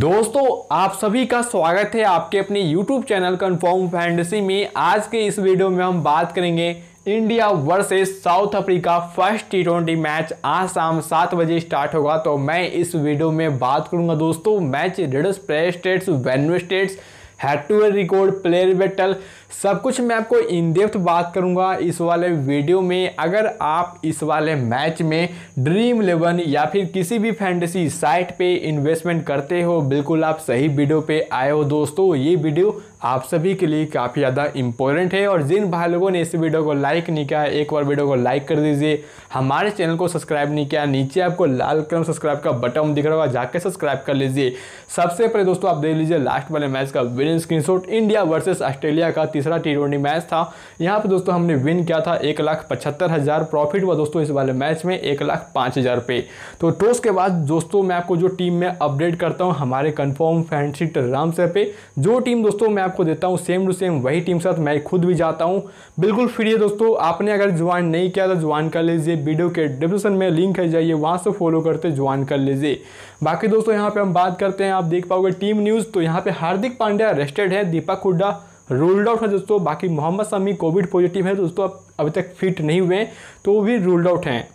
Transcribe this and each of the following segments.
दोस्तों आप सभी का स्वागत है आपके अपने YouTube चैनल कन्फर्म फैंडसी में आज के इस वीडियो में हम बात करेंगे India versus South Africa first T twenty match आज शाम सात बजे स्टार्ट होगा तो मैं इस वीडियो में बात करूंगा दोस्तों मैच रिडस player stats venue stats head to record player battle सब कुछ मैं आपको इन डेप्थ बात करूंगा इस वाले वीडियो में अगर आप इस वाले मैच में ड्रीम इलेवन या फिर किसी भी फैंटेसी साइट पे इन्वेस्टमेंट करते हो बिल्कुल आप सही वीडियो पे आए हो दोस्तों ये वीडियो आप सभी के लिए काफ़ी ज़्यादा इंपॉर्टेंट है और जिन भाई लोगों ने इस वीडियो को लाइक नहीं किया एक बार वीडियो को लाइक कर दीजिए हमारे चैनल को सब्सक्राइब नहीं किया नीचे आपको लाल कलम सब्सक्राइब का बटन दिख रहा होगा जाकर सब्सक्राइब कर लीजिए सबसे पहले दोस्तों आप देख लीजिए लास्ट वाले मैच का winning screen India versus Australia का तीसरा टी ट्वेंटी मैच था यहाँ पर दोस्तों हमने विन किया था एक लाख पचहत्तर हज़ार प्रॉफिट हुआ दोस्तों इस वाले मैच में एक लाख पाँच हज़ार रुपये तो टॉस के बाद दोस्तों मैं आपको जो टीम में अपडेट करता हूँ हमारे कन्फर्म फैनशीट राम सर पे जो टीम दोस्तों मैं आपको देता हूँ सेम टू सेम वही टीम साथ मैं खुद भी जाता हूँ बिल्कुल फ्री है दोस्तों आपने अगर ज्वाइन नहीं किया तो ज्वाइन कर लीजिए वीडियो के डिस्क्रिप्शन में लिंक है जाइए वहाँ से फॉलो करते ज्वाइन कर लीजिए बाकी दोस्तों यहाँ पे हम बात करते हैं आप देख पाओगे टीम न्यूज़ तो यहाँ पे हार्दिक पांड्या रेस्टेड है दीपक हुड्डा रूल्ड आउट है दोस्तों बाकी मोहम्मद शमी कोविड पॉजिटिव है दोस्तों अब अभी तक फिट नहीं हुए तो वो भी रूल्ड आउट हैं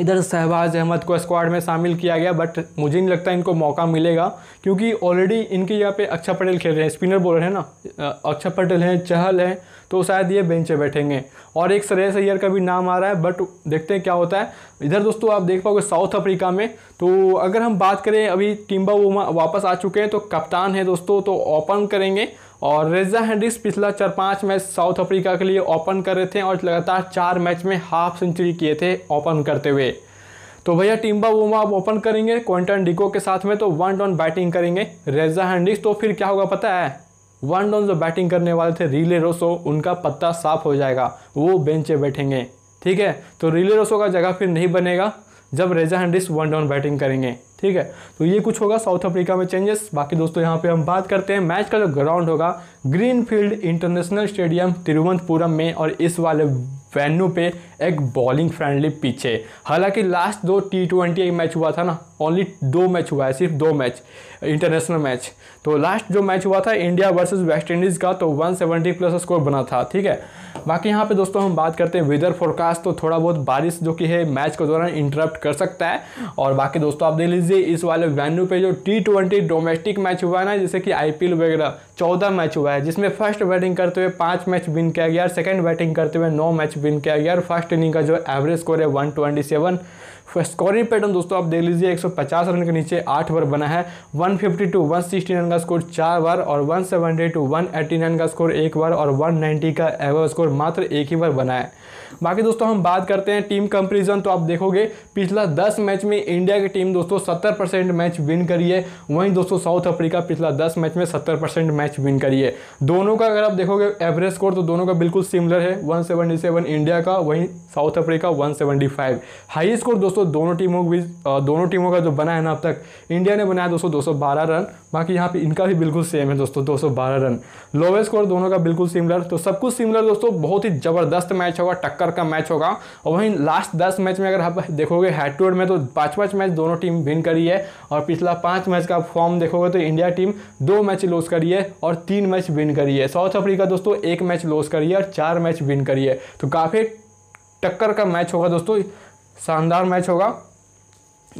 इधर शहबाज अहमद को स्क्वाड में शामिल किया गया बट मुझे नहीं लगता इनको मौका मिलेगा क्योंकि ऑलरेडी इनके यहाँ पे अक्षर पटेल खेल रहे हैं स्पिनर बॉलर है ना अक्षर पटेल हैं चहल हैं तो शायद ये बेंचे बैठेंगे और एक श्रेयस अय्यर का भी नाम आ रहा है बट देखते हैं क्या होता है इधर दोस्तों आप देख पाओगे साउथ अफ्रीका में तो अगर हम बात करें अभी टिम्बा वोमा वापस आ चुके हैं तो कप्तान है दोस्तों तो ओपन करेंगे और रेजा हैंड्रिक्स पिछला चार पाँच मैच साउथ अफ्रीका के लिए ओपन कर रहे थे और लगातार चार मैच में हाफ सेंचुरी किए थे ओपन करते हुए तो भैया टिम्बा वोमा आप ओपन करेंगे क्वेंटन डिको के साथ में तो वन डॉन बैटिंग करेंगे रेजा हैंड्रिक्स तो फिर क्या होगा पता है वन डाउन जो बैटिंग करने वाले थे रीले रोसो उनका पत्ता साफ हो जाएगा वो बेंचे बैठेंगे ठीक है तो रीले रोसो का जगह फिर नहीं बनेगा जब रेजा हैंड्रिस वन डाउन बैटिंग करेंगे ठीक है तो ये कुछ होगा साउथ अफ्रीका में चेंजेस बाकी दोस्तों यहाँ पे हम बात करते हैं मैच का जो ग्राउंड होगा ग्रीनफील्ड इंटरनेशनल स्टेडियम तिरुवनंतपुरम में और इस वाले वेन्यू पे एक बॉलिंग फ्रेंडली पिच है हालांकि लास्ट दो टी ट्वेंटी मैच हुआ था ना ओनली दो मैच हुआ है सिर्फ दो मैच इंटरनेशनल मैच तो लास्ट जो मैच हुआ था इंडिया वर्सेस वेस्ट इंडीज़ का तो 170 प्लस स्कोर बना था ठीक है बाकी यहाँ पे दोस्तों हम बात करते हैं वेदर फोरकास्ट तो थोड़ा बहुत बारिश जो कि है मैच के दौरान इंटरप्ट कर सकता है और बाकी दोस्तों आप देख लीजिए इस वाले वेन्यू पर जो टी ट्वेंटी डोमेस्टिक मैच हुआ है ना जैसे कि आई वगैरह चौदह मैच हुआ है जिसमें फर्स्ट बैटिंग करते हुए पाँच मैच विन किया गया सेकेंड बैटिंग करते हुए नौ मैच विन किया गया और फर्स्ट इनिंग का जो एवरेज स्कोर है वन स्कोरिंग पैटर्न दोस्तों आप देख लीजिए एक 150 रन के नीचे आठ बार बना है फिफ्टी टू 169 का स्कोर चार बार और 170 टू 189 का स्कोर एक बार और 190 का एवरेज स्कोर मात्र एक ही बार बना है बाकी दोस्तों हम बात करते हैं टीम कंपेरिजन तो आप देखोगे पिछला दस मैच में इंडिया की टीम दोस्तों सत्तर मैच विन करी है वहीं दोस्तों साउथ अफ्रीका पिछला दस मैच में सत्तर मैच विन करी है दोनों का अगर आप देखोगे एवरेज स्कोर तो दोनों का बिल्कुल सिमिलर है 177 इंडिया का वहीं साउथ अफ्रीका 175 हाई स्कोर दोस्तों दोनों टीमों के बीच दोनों टीमों का जो बना है ना अब तक इंडिया ने बनाया दोस्तों दो रन बाकी यहाँ पे इनका भी बिल्कुल सेम है दोस्तों दो रन लोवेस्ट स्कोर दोनों का बिल्कुल सिमिलर तो सब कुछ सिमिलर दोस्तों बहुत ही ज़बरदस्त मैच होगा टक्कर का मैच होगा और वहीं लास्ट दस मैच में अगर आप देखोगे हेड टू हेड में तो पाँच पाँच मैच दोनों टीम विन करी है और पिछला पाँच मैच का फॉर्म देखोगे तो इंडिया टीम दो मैच लॉस करी है और तीन मैच विन करी है साउथ अफ्रीका दोस्तों एक मैच लॉस करी है और चार मैच विन करी है तो काफ़ी टक्कर का मैच होगा दोस्तों शानदार मैच होगा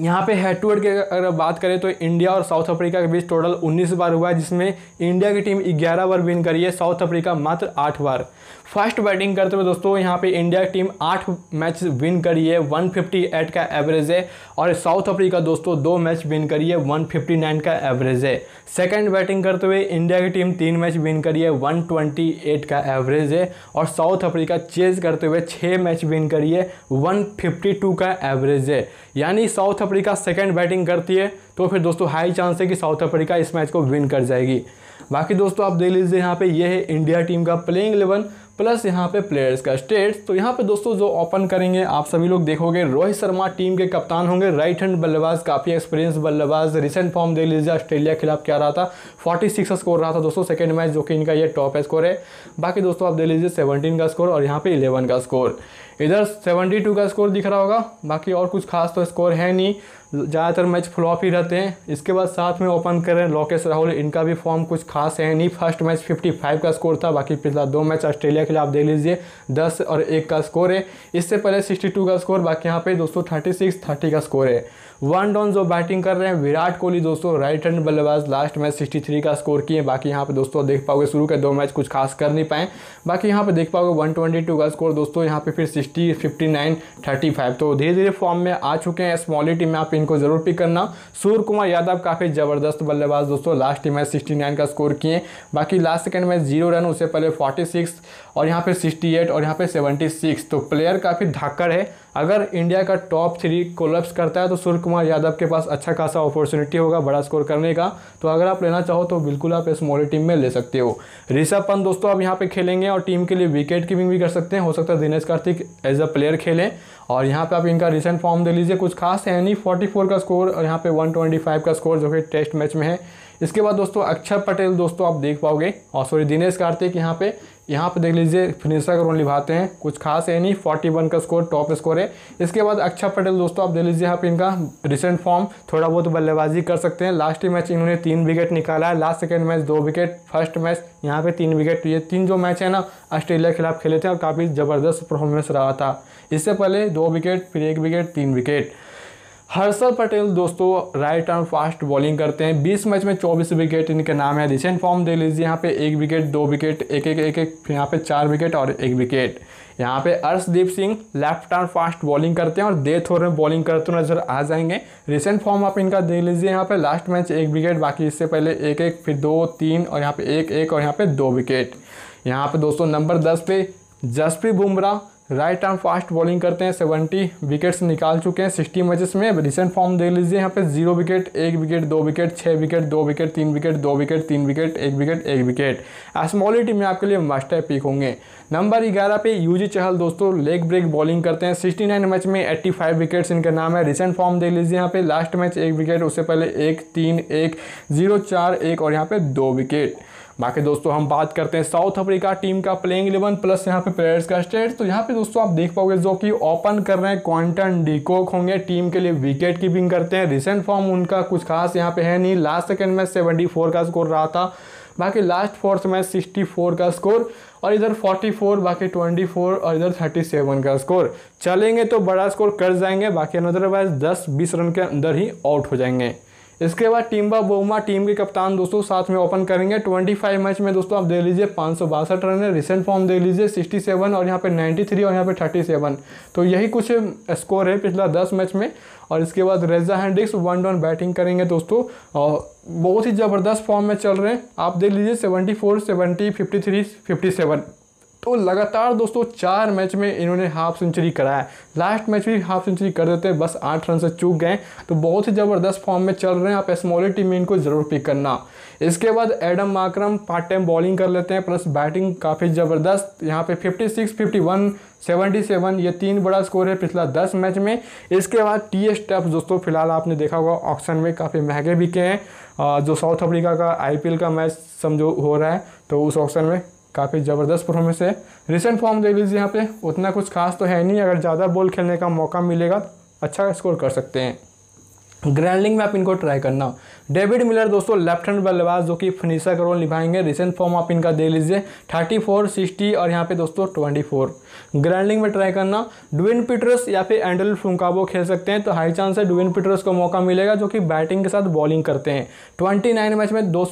यहाँ पे हेड टू हेड की अगर बात करें तो इंडिया और साउथ अफ्रीका के बीच टोटल 19 बार हुआ है जिसमें इंडिया की टीम 11 बार विन करी है साउथ अफ्रीका मात्र 8 बार फर्स्ट बैटिंग करते हुए दोस्तों यहाँ पे इंडिया की टीम 8 मैच विन करी है 158 का एवरेज है और साउथ अफ्रीका दोस्तों दो मैच विन करी है नाइन का एवरेज है सेकेंड बैटिंग करते हुए इंडिया की टीम तीन मैच विन करी है एट का एवरेज है और साउथ अफ्रीका चेज करते हुए छः मैच विन करी है टू का एवरेज है यानी साउथ अफ्रीका सेकेंड बैटिंग करती है तो फिर दोस्तों हाई चांस है कि साउथ अफ्रीका इस मैच को विन कर जाएगी बाकी दोस्तों आप देख लीजिए यहाँ पे ये है इंडिया टीम का प्लेइंग इलेवन प्लस यहाँ पे प्लेयर्स का स्टेट्स तो यहाँ पे दोस्तों जो ओपन करेंगे आप सभी लोग देखोगे रोहित शर्मा टीम के कप्तान होंगे राइट हैंड बल्लेबाज काफ़ी एक्सपीरियंस बल्लेबाज रिसेंट फॉर्म देख लीजिए ऑस्ट्रेलिया के खिलाफ क्या रहा था फोर्टी सिक्स स्कोर रहा था दोस्तों सेकेंड मैच जो कि इनका यह टॉप स्कोर है बाकी दोस्तों आप देख लीजिए सेवनटीन का स्कोर और यहाँ पे इलेवन का स्कोर इधर 72 का स्कोर दिख रहा होगा बाकी और कुछ खास तो स्कोर है नहीं ज़्यादातर मैच फ्लॉप ही रहते हैं इसके बाद साथ में ओपन कर रहे हैं लोकेश राहुल इनका भी फॉर्म कुछ खास है नहीं फर्स्ट मैच 55 का स्कोर था बाकी पिछला दो मैच ऑस्ट्रेलिया के लिए आप देख लीजिए 10 और 1 का स्कोर है इससे पहले 62 का स्कोर बाकी यहाँ पे दोस्तों सिक्स थर्टी का स्कोर है वन डाउन जो बैटिंग कर रहे हैं विराट कोहली दोस्तों राइट हैंड बल्लेबाज लास्ट मैच सिक्सटी थ्री का स्कोर किए बाकी यहाँ पे दोस्तों देख पाओगे शुरू के दो मैच कुछ खास कर नहीं पाए बाकी यहाँ पे देख पाओगे वन ट्वेंटी टू का स्कोर दोस्तों यहाँ पे फिर sixty fifty nine thirty five तो धीरे धीरे फॉर्म में आ चुके हैं स्मॉली टीम में आप इनको जरूर पिक करना सूर्य कुमार यादव काफ़ी ज़बरदस्त बल्लेबाज दोस्तों लास्ट मैच सिक्सटी का स्कोर किए बाकी last second match zero run उससे पहले फोर्टी और यहाँ पे 68 और यहाँ पे 76 तो प्लेयर काफ़ी धाकड़ है अगर इंडिया का टॉप थ्री कोलप्स करता है तो सूर्य कुमार यादव के पास अच्छा खासा अपॉर्चुनिटी होगा बड़ा स्कोर करने का तो अगर आप लेना चाहो तो बिल्कुल आप इस मॉडल टीम में ले सकते हो ऋषभ पंत दोस्तों आप यहाँ पे खेलेंगे और टीम के लिए विकेट कीपिंग भी कर सकते हैं हो सकता है Dinesh Karthik as a player खेलें और यहाँ पर आप इनका रिसेंट फॉर्म दे लीजिए कुछ खास है नहीं फोर्टी का स्कोर और यहाँ पर वन का स्कोर जो कि टेस्ट मैच में है इसके बाद दोस्तों अक्षर पटेल दोस्तों आप देख पाओगे और सॉरी दिनेश कार्तिक यहाँ पे यहाँ पे देख लीजिए फिनिशर का रोल निभाते हैं कुछ खास है नहीं फोर्टी वन का स्कोर टॉप स्कोर है इसके बाद अक्षर पटेल दोस्तों आप देख लीजिए यहाँ पे इनका रिसेंट फॉर्म थोड़ा बहुत बल्लेबाजी कर सकते हैं लास्ट मैच इन्होंने तीन विकेट निकाला है लास्ट सेकेंड मैच दो विकेट फर्स्ट मैच यहाँ पे तीन विकेट तो ये तीन जो मैच है ना ऑस्ट्रेलिया के खिलाफ खेले थे और काफ़ी ज़बरदस्त परफॉर्मेंस रहा था इससे पहले दो विकेट फिर एक विकेट तीन विकेट हर्षल पटेल दोस्तों राइट आर्म फास्ट बॉलिंग करते हैं 20 मैच में 24 विकेट इनके नाम है रिसेंट फॉर्म दे लीजिए यहाँ पे एक विकेट दो विकेट एक एक एक एक यहाँ पे चार विकेट और एक विकेट यहाँ पे Arshdeep Singh left arm fast bowling करते हैं और डेथ ओवर में बॉलिंग करते हुए नजर आ जाएंगे रिसेंट फॉर्म आप इनका देख लीजिए यहाँ पर लास्ट मैच एक विकेट बाकी इससे पहले एक एक फिर दो तीन और यहाँ पर एक एक और यहाँ पे दो विकेट यहाँ पर दोस्तों नंबर दस पे Jasprit Bumrah right arm fast bowling करते हैं सेवेंटी विकेट्स निकाल चुके हैं सिक्सटी मैचेस में रिसेंट फॉर्म देख लीजिए यहाँ पे जीरो विकेट एक विकेट दो विकेट छः विकेट दो विकेट तीन विकेट दो विकेट तीन विकेट एक विकेट एक विकेट स्मॉल टीम में आपके लिए मास्टर पिक होंगे नंबर ग्यारह पे यूजी चहल दोस्तों लेग ब्रेक बॉलिंग करते हैं सिक्सटी नाइन मैच में एट्टी फाइव विकेट्स इनका नाम है रिसेंट फॉर्म देख लीजिए यहाँ पे लास्ट मैच एक विकेट उससे पहले एक तीन एक जीरो चार एक और यहाँ पे दो विकेट बाकी दोस्तों हम बात करते हैं साउथ अफ्रीका टीम का प्लेइंग इलेवन प्लस यहाँ पे प्लेयर्स का स्टेट तो यहाँ पे दोस्तों आप देख पाओगे जो कि ओपन कर रहे हैं क्वांटन डिकोक होंगे टीम के लिए विकेट कीपिंग करते हैं रिसेंट फॉर्म उनका कुछ खास यहाँ पे है नहीं लास्ट सेकेंड में सेवेंटी का स्कोर रहा था बाकी लास्ट फोर्थ में फोर का स्कोर और इधर 44 बाकी 24 और इधर 37 का स्कोर चलेंगे तो बड़ा स्कोर कर जाएंगे बाकी अदरवाइज 10-20 रन के अंदर ही आउट हो जाएंगे इसके बाद बा बोमा टीम के कप्तान दोस्तों साथ में ओपन करेंगे 25 मैच में दोस्तों आप दे लीजिए पाँच रन है रिसेंट फॉर्म दे लीजिए 67 और यहाँ पे 93 और यहाँ पे 37 तो यही कुछ स्कोर है पिछला 10 मैच में और इसके बाद रेजा हैंडिक्स वन डॉन बैटिंग करेंगे दोस्तों और बहुत ही ज़बरदस्त फॉर्म में चल रहे हैं आप देख लीजिए seventy four seventy fifty three fifty seven तो लगातार दोस्तों चार मैच में इन्होंने हाफ सेंचुरी कराया लास्ट मैच भी हाफ सेंचुरी कर देते हैं बस आठ रन से चूक गए तो बहुत ही ज़बरदस्त फॉर्म में चल रहे हैं आप स्मॉलर टीम में इनको ज़रूर पिक करना इसके बाद Aidan Markram part time bowling कर लेते हैं प्लस बैटिंग काफ़ी ज़बरदस्त यहाँ पे 56, 51, 77 ये तीन बड़ा स्कोर है पिछला 10 मैच में इसके बाद टी एस टफ दोस्तों फिलहाल आपने देखा होगा ऑक्शन में काफ़ी महंगे बिके हैं जो साउथ अफ्रीका का आईपीएल का मैच समझो हो रहा है तो उस ऑक्शन में काफ़ी ज़बरदस्त परफॉर्मेंस है रिसेंट फॉर्म देख लीजिए यहाँ पे उतना कुछ खास तो है नहीं अगर ज़्यादा बॉल खेलने का मौका मिलेगा अच्छा स्कोर कर सकते हैं ग्रैंडलिंग में आप इनको ट्राई करना डेविड मिलर दोस्तों लेफ्ट हैंड बल्लेबाज जो कि फिनिशर का रोल निभाएंगे रिसेंट फॉर्म आप इनका देख लीजिए थर्टी फोर सिक्सटी और यहाँ पे दोस्तों ट्वेंटी फोर ग्रैंडलिंग में ट्राई करना डुविन पीटर्स या फिर एंडल फुंकाबो खेल सकते हैं तो हाई चांस है डुविन पीटर्स को मौका मिलेगा जो कि बैटिंग के साथ बॉलिंग करते हैं ट्वेंटी नाइन मैच में दो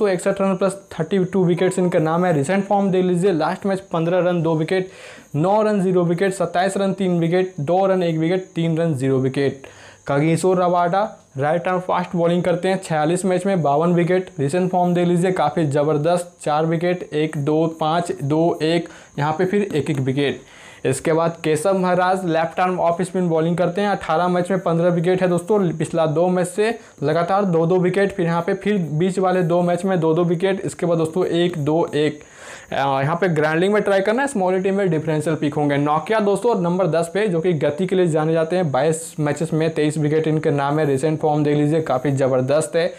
run plus thirty two wickets इनका नाम है रिसेंट फॉर्म देख लीजिए लास्ट मैच पंद्रह रन दो विकेट नौ रन जीरो विकेट सत्ताईस रन तीन विकेट दो रन एक विकेट तीन run zero wicket Kagiso Rabada right arm fast bowling करते हैं छियालीस मैच में बावन विकेट रिसेंट फॉर्म दे लीजिए काफ़ी ज़बरदस्त चार विकेट एक दो पाँच दो एक यहाँ पे फिर एक एक विकेट इसके बाद Keshav Maharaj left arm off spin bowling करते हैं अठारह मैच में पंद्रह विकेट है दोस्तों पिछला दो मैच से लगातार दो दो विकेट फिर यहाँ पे फिर बीच वाले दो मैच में दो दो विकेट इसके बाद दोस्तों एक दो एक यहाँ पे ग्राइंडिंग में ट्राई करना है स्मॉल टीम में डिफरेंशियल पिक होंगे नोकिया दोस्तों नंबर दस पे जो कि गति के लिए जाने जाते हैं बाईस मैचेस में तेईस विकेट इनके नाम है रिसेंट फॉर्म देख लीजिए काफ़ी ज़बरदस्त है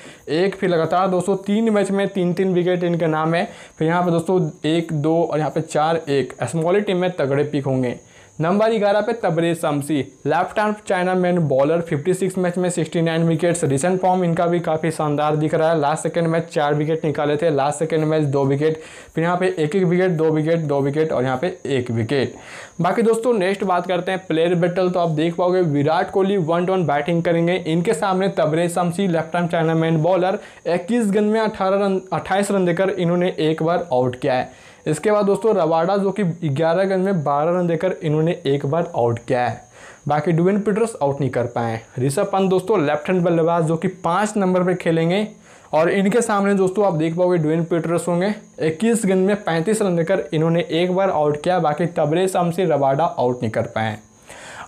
एक फिर लगातार दोस्तों तीन मैच में तीन तीन विकेट इनके नाम है फिर यहाँ पर दोस्तों एक दो और यहाँ पर चार एक स्मॉल टीम में तगड़े पिक होंगे नंबर ग्यारह पे Tabraiz Shamsi left arm chinaman bowler 56 match में 69 विकेट्स रिसेंट फॉर्म इनका भी काफ़ी शानदार दिख रहा है लास्ट सेकेंड मैच चार विकेट निकाले थे लास्ट सेकेंड मैच दो विकेट फिर यहाँ पे एक एक विकेट दो विकेट दो विकेट और यहाँ पे एक विकेट बाकी दोस्तों नेक्स्ट बात करते हैं प्लेयर बैटल तो आप देख पाओगे Virat Kohli one two one batting करेंगे इनके सामने Tabraiz Shamsi left arm chinaman bowler इक्कीस गन में अठारह रन अट्ठाईस रन देकर इन्होंने एक बार आउट किया है इसके बाद दोस्तों रवाडा जो कि ग्यारह गेंद में बारह रन देकर इन्होंने एक बार आउट किया है बाकी डुविन पीटर्स आउट नहीं कर पाए ऋषभ पंत दोस्तों लेफ्ट हैंड बल्लेबाज जो कि पाँच नंबर पर खेलेंगे और इनके सामने दोस्तों आप देख पाओगे ड्वेन पीटर्स होंगे 21 गेंद में 35 रन देकर इन्होंने एक बार आउट किया बाकी तबरे शाम से रवाडा आउट नहीं कर पाए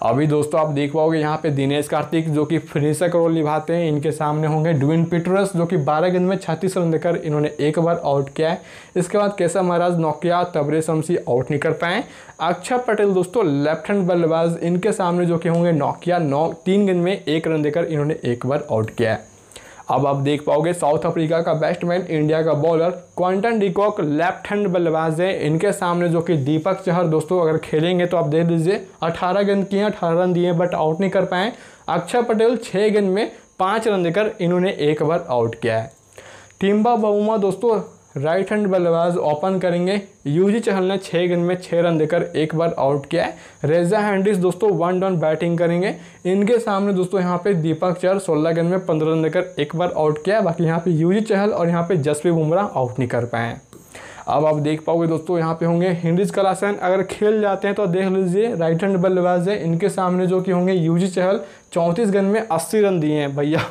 अभी दोस्तों आप देख पाओगे यहाँ पे दिनेश कार्तिक जो कि फिनिशर का रोल निभाते हैं इनके सामने होंगे ड्विन पीटरस जो कि बारह गेंद में छत्तीस रन देकर इन्होंने एक बार आउट किया है इसके बाद केशव महाराज नौकिया तबरे शमसी आउट नहीं कर पाए अक्षर पटेल दोस्तों लेफ्ट हैंड बल्लेबाज इनके सामने जो कि होंगे नौकिया नौ तीन गेंद में एक रन देकर इन्होंने एक बार आउट किया है अब आप देख पाओगे साउथ अफ्रीका का बैट्समैन इंडिया का bowler Quinton de Kock left hand बल्लेबाज है इनके सामने जो कि दीपक चहर दोस्तों अगर खेलेंगे तो आप देख लीजिए अठारह गेंद किए अठारह रन दिए बट आउट नहीं कर पाए अक्षय पटेल छः गेंद में पाँच रन देकर इन्होंने एक बार आउट किया है टिम्बा बहुमा दोस्तों राइट हैंड बल्लेबाज ओपन करेंगे यूजी चहल ने छः गेंद में छः रन देकर एक बार आउट किया है रेजा हैंडिस दोस्तों वन डाउन बैटिंग करेंगे इनके सामने दोस्तों यहाँ पे दीपक चहल सोलह गेंद में पंद्रह रन देकर एक बार आउट किया है बाकी यहाँ पे यूजी चहल और यहाँ पे जसवी बुमराह आउट नहीं कर पाए अब आप देख पाओगे दोस्तों यहाँ पे होंगे हिंडिज कलासन अगर खेल जाते हैं तो देख लीजिए राइट हैंड बल्लेबाज है इनके सामने जो कि होंगे यूजी चहल चौंतीस गेंद में अस्सी रन दिए हैं भैया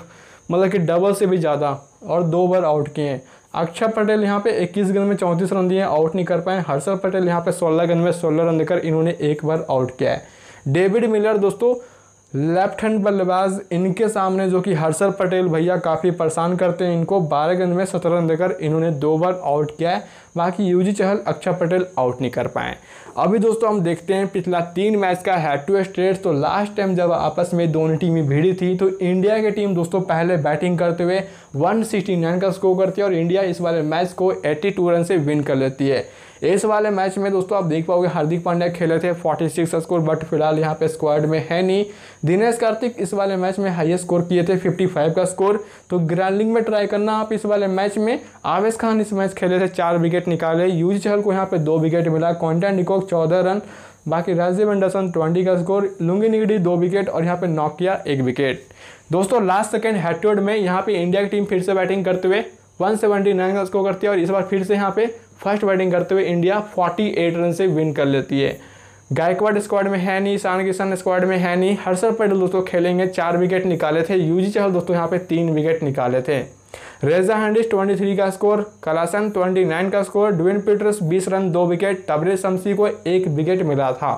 मतलब कि डबल से भी ज़्यादा और दो बार आउट किए हैं अक्षर पटेल यहाँ पे 21 गन में 34 रन दिए आउट नहीं कर पाए हर्षल पटेल यहाँ पे 16 गन में 16 रन देकर इन्होंने एक बार आउट किया है डेविड मिलर दोस्तों लेफ्ट हैंड बल्लेबाज इनके सामने जो कि हर्षल पटेल भैया काफ़ी परेशान करते हैं इनको बारह गन में सत्रह रन देकर इन्होंने दो बार आउट किया है बाकी यूजी चहल अक्षर पटेल आउट नहीं कर पाए अभी दोस्तों हम देखते हैं पिछला तीन मैच का हैड टू स्ट्रेट तो लास्ट टाइम जब आपस में दोनों टीमें भिड़ी थी तो इंडिया की टीम दोस्तों पहले बैटिंग करते हुए 169 का स्कोर करती है और इंडिया इस वाले मैच को 82 रन से विन कर लेती है इस वाले मैच में दोस्तों आप देख पाओगे हार्दिक पांड्या खेले थे 46 स्कोर बट फिलहाल यहाँ पे स्क्वाड में है नहीं दिनेश कार्तिक इस वाले मैच में हाईएस्ट स्कोर किए थे 55 का स्कोर तो ग्राउंडिंग में ट्राई करना आप इस वाले मैच में आवेश खान इस मैच खेले थे चार विकेट विकेट निकाले यूज चहल को यहाँ पे दो विकेट मिला कॉन्टैन निकोक चौदह रन बाकी राजीव एंडरसन ट्वेंटी का स्कोर लुंगी निगडी दो विकेट और यहाँ पे नोकिया एक विकेट दोस्तों लास्ट सेकेंड हैटवर्ड में यहाँ पे इंडिया की टीम फिर से बैटिंग करते हुए वन सेवेंटी नाइन का स्कोर करती है और इस बार फिर से यहाँ पे फर्स्ट बैटिंग करते हुए इंडिया फोर्टी एट रन से विन कर लेती है गायकवाड स्क्वाड में है नहीं ईशान किशन स्क्वाड में है नहीं हर्षल पटेल दोस्तों खेलेंगे चार विकेट निकाले थे यूजी चहल दोस्तों यहाँ पे तीन विकेट निकाले थे रेजा हैंडिस 23 का स्कोर कलासन 29 का स्कोर ड्विन पीटर्स 20 रन दो विकेट तबरेज शमसी को एक विकेट मिला था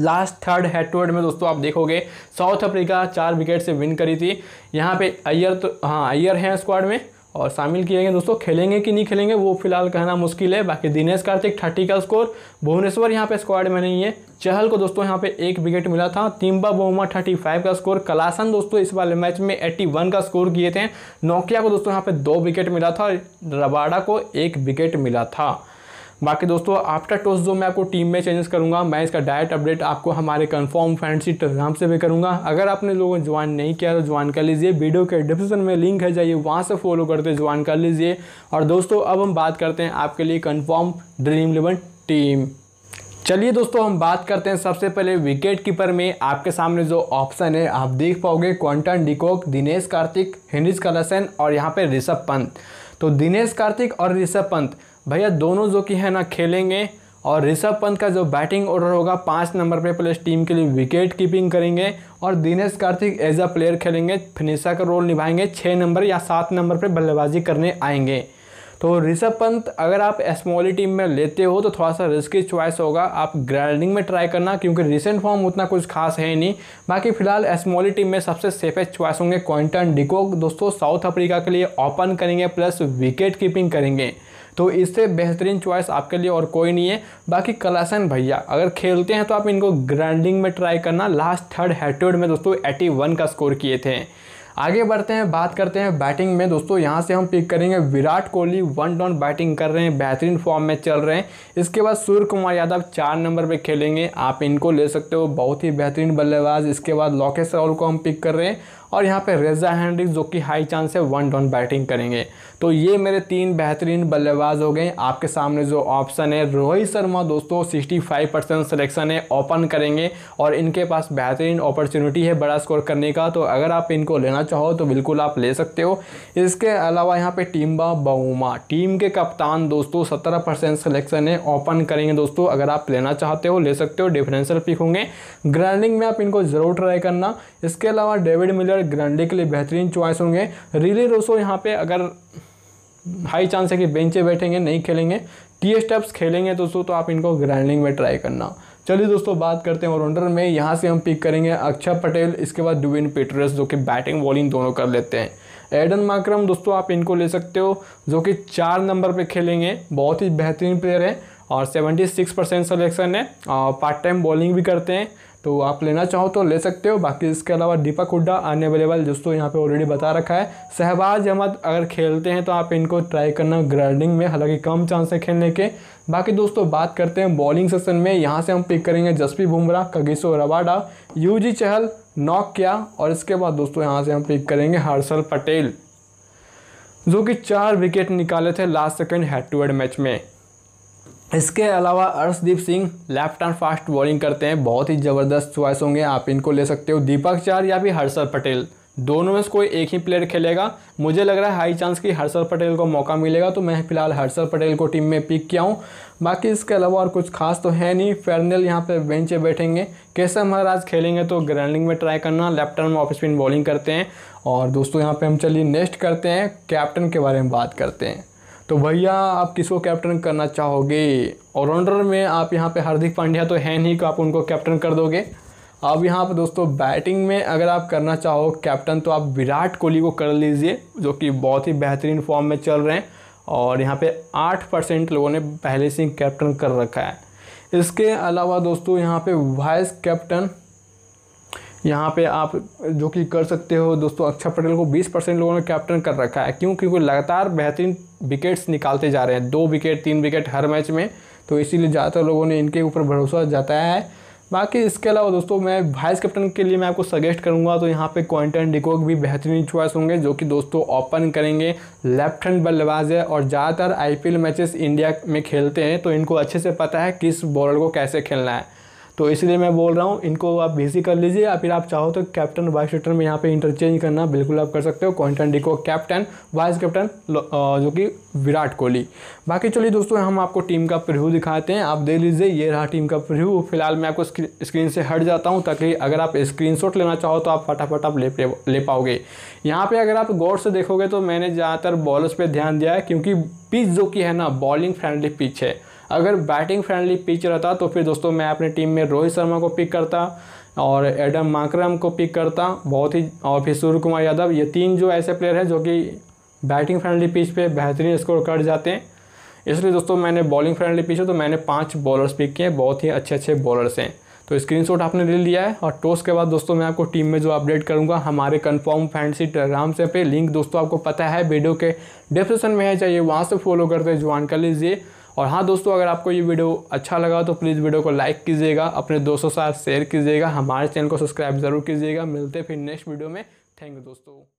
last third head to head में दोस्तों आप देखोगे साउथ अफ्रीका चार विकेट से विन करी थी यहाँ पे अय्यर तो हाँ अय्यर हैं स्क्वाड में और शामिल किए गए दोस्तों खेलेंगे कि नहीं खेलेंगे वो फिलहाल कहना मुश्किल है बाकी दिनेश कार्तिक थर्टी का स्कोर भुवनेश्वर यहाँ पे स्क्वाड में नहीं है चहल को दोस्तों यहाँ पे एक विकेट मिला था तिम्बा बोमा फाइव का स्कोर कलासन दोस्तों इस वाले मैच में एट्टी वन का स्कोर किए थे नोकिया को दोस्तों यहाँ पे दो विकेट मिला था और रबाडा को एक विकेट मिला था बाकी दोस्तों आफ्टर टॉस जो मैं आपको टीम में चेंजेस करूँगा मैं इसका डायरेक्ट अपडेट आपको हमारे कन्फर्म फ्रेंडशिप टेलीग्राम से भी करूँगा अगर आपने लोगों ने ज्वाइन नहीं किया तो ज्वाइन कर लीजिए वीडियो के डिस्क्रिप्शन में लिंक है जाइए वहाँ से फॉलो करते ज्वाइन कर लीजिए और दोस्तों अब हम बात करते हैं आपके लिए कन्फर्म ड्रीम इलेवन टीम चलिए दोस्तों हम बात करते हैं सबसे पहले विकेट कीपर में आपके सामने जो ऑप्शन है आप देख पाओगे Quinton de Kock Dinesh Karthik Heinrich Klaasen और यहाँ पे ऋषभ पंत तो दिनेश कार्तिक और ऋषभ पंत भैया दोनों जो कि है ना खेलेंगे और ऋषभ पंत का जो बैटिंग ऑर्डर होगा पाँच नंबर पे प्लस टीम के लिए विकेट कीपिंग करेंगे और Dinesh Karthik as a player खेलेंगे फिनिशर का रोल निभाएंगे छः नंबर या सात नंबर पे बल्लेबाजी करने आएंगे तो ऋषभ पंत अगर आप स्मॉली टीम में लेते हो तो थोड़ा सा रिस्की चॉइस होगा आप ग्राइंडिंग में ट्राई करना क्योंकि रिसेंट फॉर्म उतना कुछ खास है नहीं बाकी फिलहाल स्मॉली टीम में सबसे सेफेस्ट चॉइस होंगे क्विंटन डिकोक दोस्तों साउथ अफ्रीका के लिए ओपन करेंगे प्लस विकेट कीपिंग करेंगे तो इससे बेहतरीन चॉइस आपके लिए और कोई नहीं है बाकी कलासन भैया अगर खेलते हैं तो आप इनको ग्राइंडिंग में ट्राई करना लास्ट थर्ड हेटोड में दोस्तों एटी वन का स्कोर किए थे आगे बढ़ते हैं बात करते हैं बैटिंग में दोस्तों यहाँ से हम पिक करेंगे Virat Kohli one down batting कर रहे हैं बेहतरीन फॉर्म में चल रहे हैं इसके बाद सूर्य कुमार यादव चार नंबर पर खेलेंगे आप इनको ले सकते हो बहुत ही बेहतरीन बल्लेबाज इसके बाद लोकेश राहुल को हम पिक कर रहे हैं और यहाँ पे रेजा हैंड्रिक जो कि हाई चांस है वन डाउन बैटिंग करेंगे तो ये मेरे तीन बेहतरीन बल्लेबाज हो गए आपके सामने जो ऑप्शन है रोहित शर्मा दोस्तों 65 परसेंट सलेक्शन है ओपन करेंगे और इनके पास बेहतरीन अपॉर्चुनिटी है बड़ा स्कोर करने का तो अगर आप इनको लेना चाहो तो बिल्कुल आप ले सकते हो इसके अलावा यहाँ पर टीम्बा बहुमा टीम के कप्तान दोस्तों सत्रह परसेंट सलेक्शन है ओपन करेंगे दोस्तों अगर आप लेना चाहते हो ले सकते हो डिफरेंशियल पिक होंगे ग्राइंडिंग में आप इनको ज़रूर ट्राई करना इसके अलावा डेविड मिलर ग्रांडे के लिए बेहतरीन चॉइस होंगे रिले रोसो यहाँ पे अगर हाई चांस है कि बेंचे बैठेंगे नहीं खेलेंगे टी स्टेप्स खेलेंगे दोस्तों तो आप इनको ग्राइंडिंग में ट्राई करना चलिए दोस्तों बात करते हैं ऑलराउंडर में यहाँ से हम पिक करेंगे अक्षय पटेल इसके बाद डुविन पेटरस जो कि बैटिंग बॉलिंग दोनों कर लेते हैं एडन माक्रम दोस्तों आप इनको ले सकते हो जो कि चार नंबर पे खेलेंगे बहुत ही बेहतरीन प्लेयर है और 76 परसेंट सलेक्शन है और पार्ट टाइम बॉलिंग भी करते हैं तो आप लेना चाहो तो ले सकते हो बाकी इसके अलावा दीपक हुड्डा अनअवेलेबल दोस्तों यहाँ पे ऑलरेडी बता रखा है शहबाज अहमद अगर खेलते हैं तो आप इनको ट्राई करना ग्राइंडिंग में हालांकि कम चांस है खेलने के बाकी दोस्तों बात करते हैं बॉलिंग सेशन में यहाँ से हम पिक करेंगे जसपी बुमराह कगिसो रवाडा यू चहल नॉक किया और इसके बाद दोस्तों यहाँ से हम पिक करेंगे हर्षल पटेल जो कि चार विकेट निकाले थे last second head to head match में इसके अलावा Arshdeep Singh left arm fast bowling करते हैं बहुत ही ज़बरदस्त च्वाइस होंगे आप इनको ले सकते हो दीपक चार या फिर हर्षद पटेल दोनों में से कोई एक ही प्लेयर खेलेगा मुझे लग रहा है हाई चांस कि हर्षद पटेल को मौका मिलेगा तो मैं फिलहाल हर्षद पटेल को टीम में पिक किया हूँ बाकी इसके अलावा और कुछ खास तो है नहीं फेरनेल यहाँ पे बेंच बैठेंगे कैसे महाराज खेलेंगे तो ग्रैंडिंग में ट्राई करना left arm off spin bowling करते हैं और दोस्तों यहाँ पर हम चलिए नेक्स्ट करते हैं कैप्टन के बारे में बात करते हैं तो भैया आप किसको कैप्टन करना चाहोगे ऑलराउंडर में आप यहाँ पे हार्दिक पांड्या तो है नहीं कि तो आप उनको कैप्टन कर दोगे अब यहाँ पर दोस्तों बैटिंग में अगर आप करना चाहो कैप्टन तो आप विराट कोहली को कर लीजिए जो कि बहुत ही बेहतरीन फॉर्म में चल रहे हैं और यहाँ पे आठ परसेंट लोगों ने पहले से ही कैप्टन कर रखा है इसके अलावा दोस्तों यहाँ पे वाइस कैप्टन यहाँ पे आप जो कि कर सकते हो दोस्तों अक्षर पटेल को 20 परसेंट लोगों ने कैप्टन कर रखा है क्यों क्योंकि लगातार बेहतरीन विकेट्स निकालते जा रहे हैं दो विकेट तीन विकेट हर मैच में तो इसीलिए ज़्यादातर लोगों ने इनके ऊपर भरोसा जताया है बाकी इसके अलावा दोस्तों मैं वाइस कैप्टन के लिए मैं आपको सजेस्ट करूंगा तो यहाँ पे क्वेंटन डिकोक भी बेहतरीन चॉइस होंगे जो कि दोस्तों ओपन करेंगे लेफ्ट हैंड बल्लेबाज है और ज़्यादातर आईपीएल मैचेस इंडिया में खेलते हैं तो इनको अच्छे से पता है किस बॉलर को कैसे खेलना है तो इसलिए मैं बोल रहा हूँ इनको आप बेसिक कर लीजिए या फिर आप चाहो तो कैप्टन वाइस कैप्टन में यहाँ पे इंटरचेंज करना बिल्कुल आप कर सकते हो Quinton de Kock captain vice captain जो कि विराट कोहली बाकी चलिए दोस्तों हम आपको टीम का प्रिव्यू दिखाते हैं आप देख लीजिए ये रहा टीम का प्रिव्यू फिलहाल मैं आपको स्क्रीन से हट जाता हूँ ताकि अगर आप स्क्रीन लेना चाहो तो आप फटाफट आप ले ले पाओगे यहाँ पर अगर आप गौर से देखोगे तो मैंने ज़्यादातर बॉलर्स पर ध्यान दिया है क्योंकि पिच जो कि है ना बॉलिंग फ्रेंडली पिच है अगर बैटिंग फ्रेंडली पिच रहता तो फिर दोस्तों मैं अपनी टीम में रोहित शर्मा को पिक करता और एडम माकरम को पिक करता बहुत ही और फिर सूर्य कुमार यादव ये तीन जो ऐसे प्लेयर हैं जो कि बैटिंग फ्रेंडली पिच पे बेहतरीन स्कोर कर जाते हैं इसलिए दोस्तों मैंने बॉलिंग फ्रेंडली पिच है तो मैंने पाँच बॉलर्स पिक किए बहुत ही अच्छे अच्छे बॉलर्स हैं तो स्क्रीनशॉट आपने ले लिया है और टॉस के बाद दोस्तों मैं आपको टीम में जो अपडेट करूंगा हमारे कंफर्म फैंडसी टेलीग्राम से पे लिंक दोस्तों आपको पता है वीडियो के डिस्क्रिप्शन में है चाहिए वहाँ से फॉलो करते ज्वाइन कर लीजिए और हाँ दोस्तों अगर आपको ये वीडियो अच्छा लगा तो प्लीज़ वीडियो को लाइक कीजिएगा अपने दोस्तों साथ शेयर कीजिएगा हमारे चैनल को सब्सक्राइब ज़रूर कीजिएगा मिलते फिर नेक्स्ट वीडियो में थैंक यू दोस्तों